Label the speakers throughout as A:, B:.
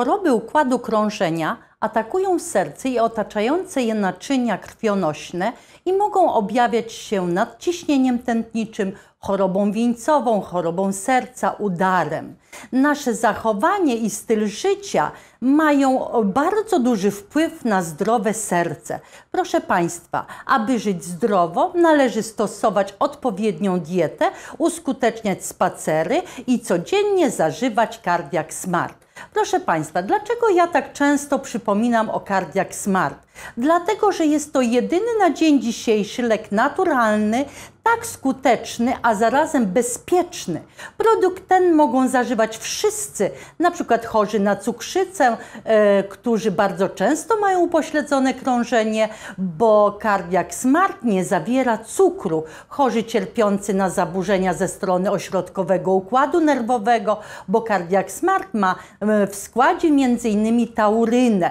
A: Choroby układu krążenia atakują serce i otaczające je naczynia krwionośne i mogą objawiać się nadciśnieniem tętniczym, chorobą wieńcową, chorobą serca, udarem. Nasze zachowanie i styl życia mają bardzo duży wpływ na zdrowe serce. Proszę Państwa, aby żyć zdrowo, należy stosować odpowiednią dietę, uskuteczniać spacery i codziennie zażywać kardiak Smart. Proszę Państwa, dlaczego ja tak często przypominam o Cardiac Smart? Dlatego, że jest to jedyny na dzień dzisiejszy lek naturalny, tak skuteczny, a zarazem bezpieczny. Produkt ten mogą zażywać wszyscy, na przykład chorzy na cukrzycę, e, którzy bardzo często mają upośledzone krążenie, bo kardiak smart nie zawiera cukru. Chorzy cierpiący na zaburzenia ze strony ośrodkowego układu nerwowego, bo kardiak smart ma e, w składzie m.in. taurynę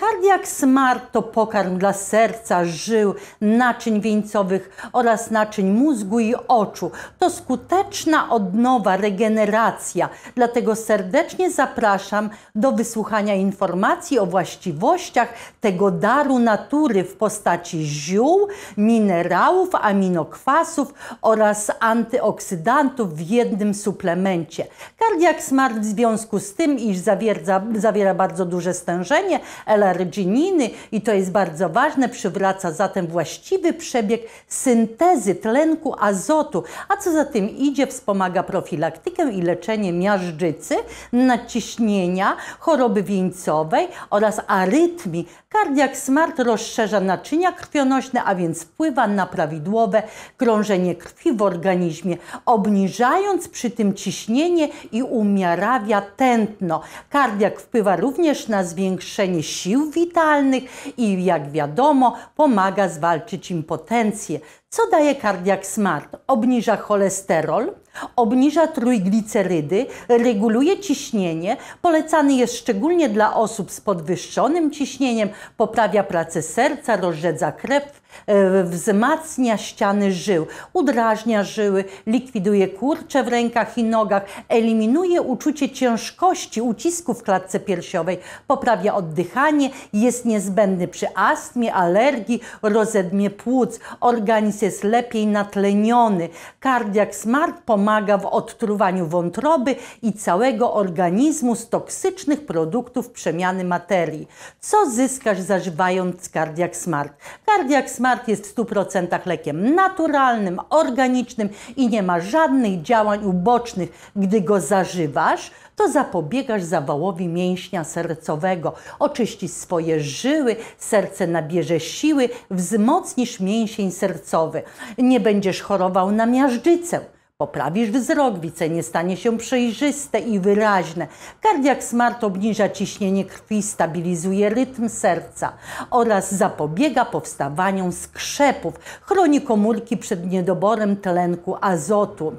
A: Kardiak e, Smart to pokarm dla serca, żył, naczyń wieńcowych oraz naczyń mózgu i oczu. To skuteczna odnowa, regeneracja. Dlatego serdecznie zapraszam do wysłuchania informacji o właściwościach tego daru natury w postaci ziół, minerałów, aminokwasów oraz antyoksydantów w jednym suplemencie. Kardiak Smart w związku z tym, iż zawiera, zawiera bardzo duże stężenie, zaburzenie elargininy i to jest bardzo ważne, przywraca zatem właściwy przebieg syntezy tlenku azotu, a co za tym idzie, wspomaga profilaktykę i leczenie miażdżycy, naciśnienia choroby wieńcowej oraz arytmii. Kardiak Smart rozszerza naczynia krwionośne, a więc wpływa na prawidłowe krążenie krwi w organizmie, obniżając przy tym ciśnienie i umiarawia tętno. Kardiak wpływa również na zwiększenie zwiększenie sił witalnych i jak wiadomo pomaga zwalczyć impotencję. Co daje Cardiac Smart? Obniża cholesterol, obniża trójglicerydy, reguluje ciśnienie, polecany jest szczególnie dla osób z podwyższonym ciśnieniem, poprawia pracę serca, rozrzedza krew, e, wzmacnia ściany żył, udrażnia żyły, likwiduje kurcze w rękach i nogach, eliminuje uczucie ciężkości, ucisku w klatce piersiowej, poprawia oddychanie, jest niezbędny przy astmie, alergii, rozedmie płuc, organizm jest lepiej natleniony. Cardiac Smart pomaga w odtruwaniu wątroby i całego organizmu z toksycznych produktów przemiany materii. Co zyskasz zażywając Cardiac Smart? Cardiac Smart jest w 100% lekiem naturalnym, organicznym i nie ma żadnych działań ubocznych. Gdy go zażywasz, to zapobiegasz zawałowi mięśnia sercowego, oczyścisz swoje żyły, serce nabierze siły, wzmocnisz mięsień sercowy głowy, nie będziesz chorował na miażdżycę. Poprawisz wzrok, wicenie stanie się przejrzyste i wyraźne. Kardiak Smart obniża ciśnienie krwi, stabilizuje rytm serca oraz zapobiega powstawaniu skrzepów, chroni komórki przed niedoborem tlenku azotu.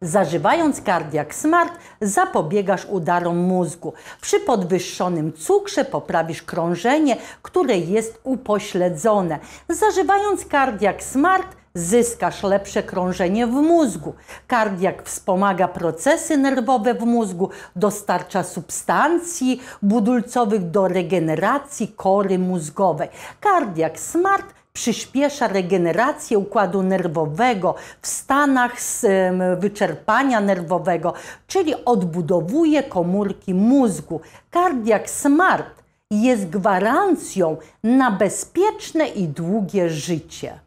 A: Zażywając Cardiac Smart zapobiegasz udarom mózgu. Przy podwyższonym cukrze poprawisz krążenie, które jest upośledzone. Zażywając Cardiac Smart zyskasz lepsze krążenie w mózgu. Kardiak wspomaga procesy nerwowe w mózgu, dostarcza substancji budulcowych do regeneracji kory mózgowej. Kardiak Smart przyspiesza regenerację układu nerwowego w stanach z wyczerpania nerwowego, czyli odbudowuje komórki mózgu. Cardiac Smart jest gwarancją na bezpieczne i długie życie.